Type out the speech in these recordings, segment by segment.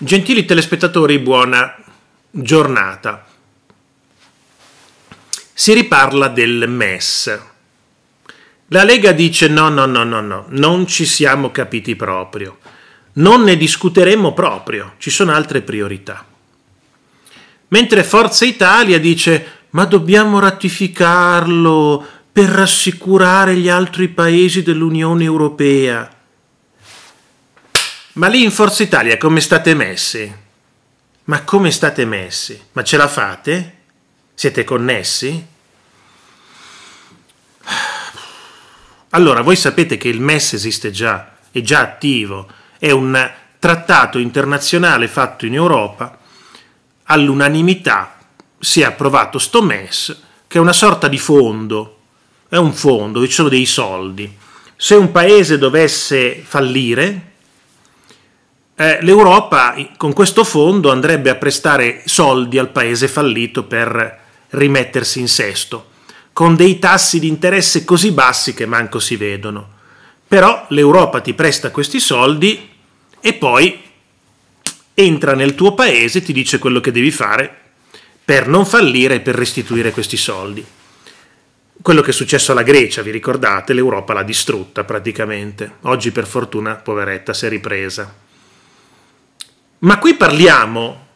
Gentili telespettatori, buona giornata. Si riparla del MES. La Lega dice no, no, no, no, no, non ci siamo capiti proprio. Non ne discuteremo proprio, ci sono altre priorità. Mentre Forza Italia dice ma dobbiamo ratificarlo per rassicurare gli altri paesi dell'Unione Europea. Ma lì in Forza Italia come state messi? Ma come state messi? Ma ce la fate? Siete connessi? Allora, voi sapete che il MES esiste già, è già attivo, è un trattato internazionale fatto in Europa, all'unanimità si è approvato sto MES, che è una sorta di fondo, è un fondo, ci sono dei soldi. Se un paese dovesse fallire, eh, l'Europa con questo fondo andrebbe a prestare soldi al paese fallito per rimettersi in sesto, con dei tassi di interesse così bassi che manco si vedono. Però l'Europa ti presta questi soldi e poi entra nel tuo paese e ti dice quello che devi fare per non fallire e per restituire questi soldi. Quello che è successo alla Grecia, vi ricordate, l'Europa l'ha distrutta praticamente. Oggi per fortuna, poveretta, si è ripresa. Ma qui parliamo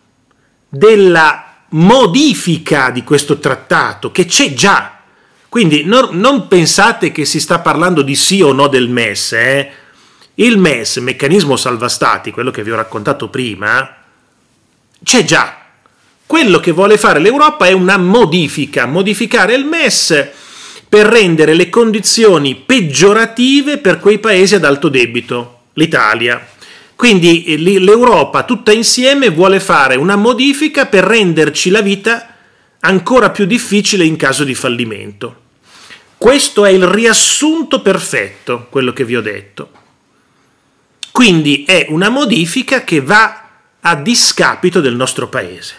della modifica di questo trattato che c'è già. Quindi no, non pensate che si sta parlando di sì o no del MES. Eh? Il MES, meccanismo salva stati, quello che vi ho raccontato prima, c'è già. Quello che vuole fare l'Europa è una modifica, modificare il MES per rendere le condizioni peggiorative per quei paesi ad alto debito, l'Italia, quindi eh, l'Europa tutta insieme vuole fare una modifica per renderci la vita ancora più difficile in caso di fallimento. Questo è il riassunto perfetto, quello che vi ho detto. Quindi è una modifica che va a discapito del nostro paese,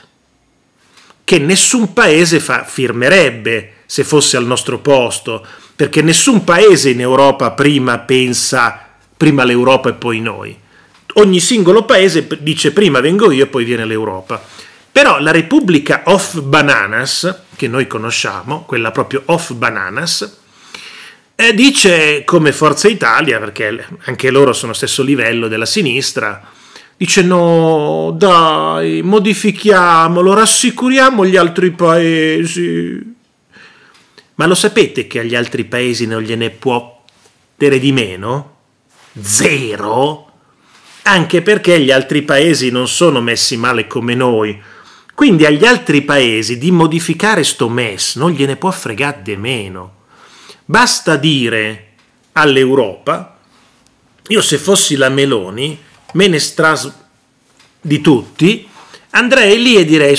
che nessun paese fa, firmerebbe se fosse al nostro posto, perché nessun paese in Europa prima pensa prima l'Europa e poi noi ogni singolo paese dice prima vengo io e poi viene l'Europa. Però la Repubblica of Bananas, che noi conosciamo, quella proprio of Bananas, eh, dice come Forza Italia, perché anche loro sono stesso livello della sinistra, dice no, dai, modifichiamolo, rassicuriamo gli altri paesi. Ma lo sapete che agli altri paesi non gliene può dire di meno? Zero? anche perché gli altri paesi non sono messi male come noi. Quindi agli altri paesi di modificare sto MES non gliene può fregare di meno. Basta dire all'Europa, io se fossi la Meloni, me ne stras di tutti, andrei lì e direi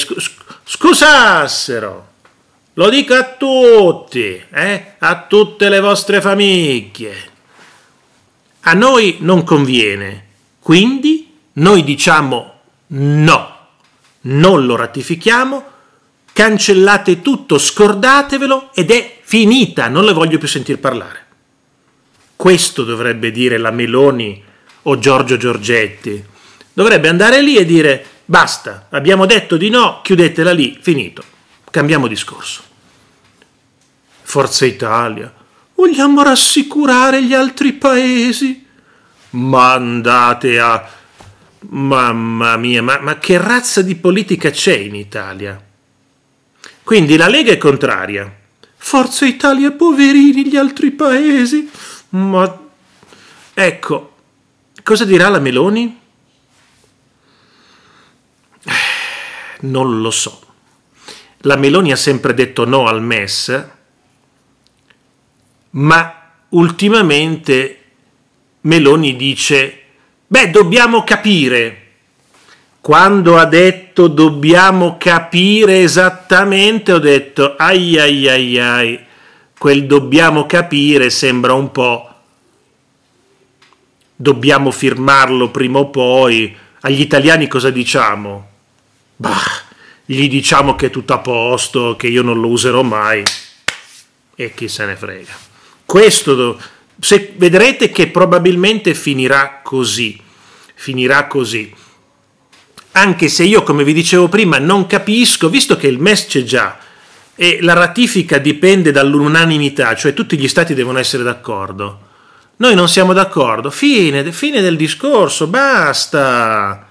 scusassero, lo dico a tutti, eh? a tutte le vostre famiglie. A noi non conviene, quindi noi diciamo no, non lo ratifichiamo, cancellate tutto, scordatevelo ed è finita, non le voglio più sentir parlare. Questo dovrebbe dire la Meloni o Giorgio Giorgetti. Dovrebbe andare lì e dire basta, abbiamo detto di no, chiudetela lì, finito. Cambiamo discorso. Forza Italia, vogliamo rassicurare gli altri paesi ma andate a... Mamma mia, ma, ma che razza di politica c'è in Italia? Quindi la Lega è contraria. Forza Italia, poverini gli altri paesi. Ma ecco, cosa dirà la Meloni? Non lo so. La Meloni ha sempre detto no al MES, ma ultimamente Meloni dice, beh, dobbiamo capire. Quando ha detto dobbiamo capire esattamente, ho detto, ai ai ai ai, quel dobbiamo capire sembra un po', dobbiamo firmarlo prima o poi. Agli italiani cosa diciamo? Bah, gli diciamo che è tutto a posto, che io non lo userò mai e chi se ne frega. Questo se vedrete che probabilmente finirà così, finirà così. Anche se io, come vi dicevo prima, non capisco, visto che il MES c'è già e la ratifica dipende dall'unanimità, cioè tutti gli stati devono essere d'accordo. Noi non siamo d'accordo, fine, fine del discorso, basta.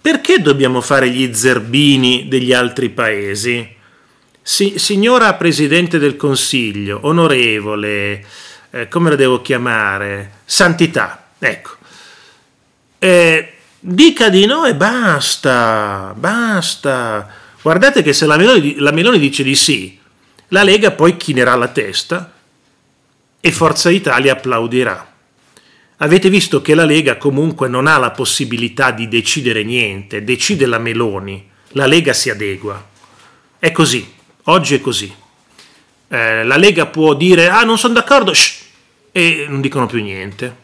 Perché dobbiamo fare gli zerbini degli altri paesi? Si, signora Presidente del Consiglio, onorevole, eh, come la devo chiamare? Santità, ecco. Eh, dica di no e basta, basta. Guardate che se la Meloni, la Meloni dice di sì, la Lega poi chinerà la testa e Forza Italia applaudirà. Avete visto che la Lega comunque non ha la possibilità di decidere niente, decide la Meloni, la Lega si adegua. È così, oggi è così eh, la Lega può dire ah non sono d'accordo shh, e non dicono più niente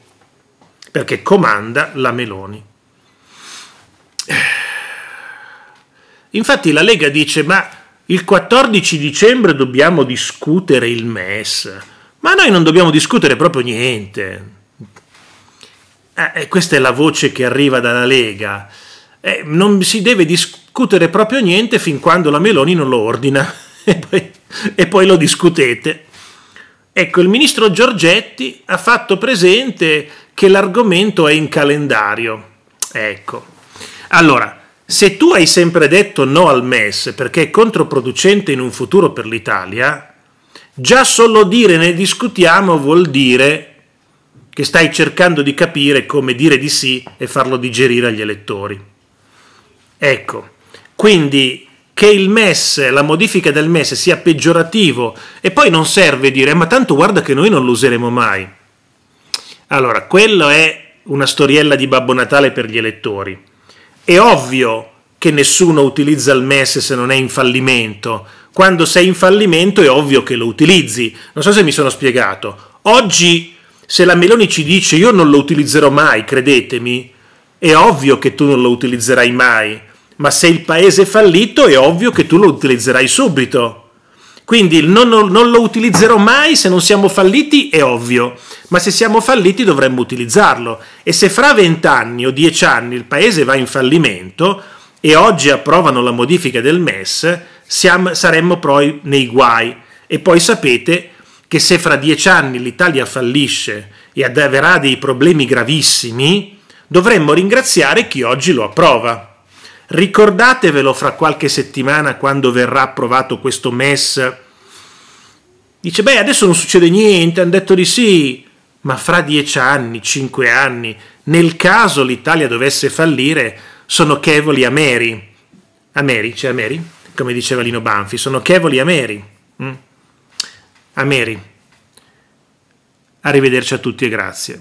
perché comanda la Meloni. Eh. Infatti la Lega dice ma il 14 dicembre dobbiamo discutere il MES, ma noi non dobbiamo discutere proprio niente. Eh, questa è la voce che arriva dalla Lega. Eh, non si deve discutere proprio niente fin quando la Meloni non lo ordina. e poi lo discutete. Ecco, il ministro Giorgetti ha fatto presente che l'argomento è in calendario. Ecco. Allora, se tu hai sempre detto no al MES perché è controproducente in un futuro per l'Italia, già solo dire ne discutiamo vuol dire che stai cercando di capire come dire di sì e farlo digerire agli elettori. Ecco, quindi che il MES, la modifica del MES sia peggiorativo e poi non serve dire ma tanto guarda che noi non lo useremo mai. Allora, quella è una storiella di Babbo Natale per gli elettori. È ovvio che nessuno utilizza il MES se non è in fallimento. Quando sei in fallimento è ovvio che lo utilizzi. Non so se mi sono spiegato. Oggi, se la Meloni ci dice io non lo utilizzerò mai, credetemi, è ovvio che tu non lo utilizzerai mai ma se il paese è fallito è ovvio che tu lo utilizzerai subito. Quindi non, non, lo utilizzerò mai se non siamo falliti, è ovvio, ma se siamo falliti dovremmo utilizzarlo. E se fra vent'anni o dieci anni il paese va in fallimento e oggi approvano la modifica del MES, siamo, saremmo poi nei guai. E poi sapete che se fra dieci anni l'Italia fallisce e avrà dei problemi gravissimi, dovremmo ringraziare chi oggi lo approva. Ricordatevelo fra qualche settimana quando verrà approvato questo MES. Dice, beh, adesso non succede niente, hanno detto di sì, ma fra dieci anni, cinque anni, nel caso l'Italia dovesse fallire, sono chevoli a Mary. A Mary, cioè a Come diceva Lino Banfi, sono chevoli a Mary. Mm? A Mary. Arrivederci a tutti e grazie.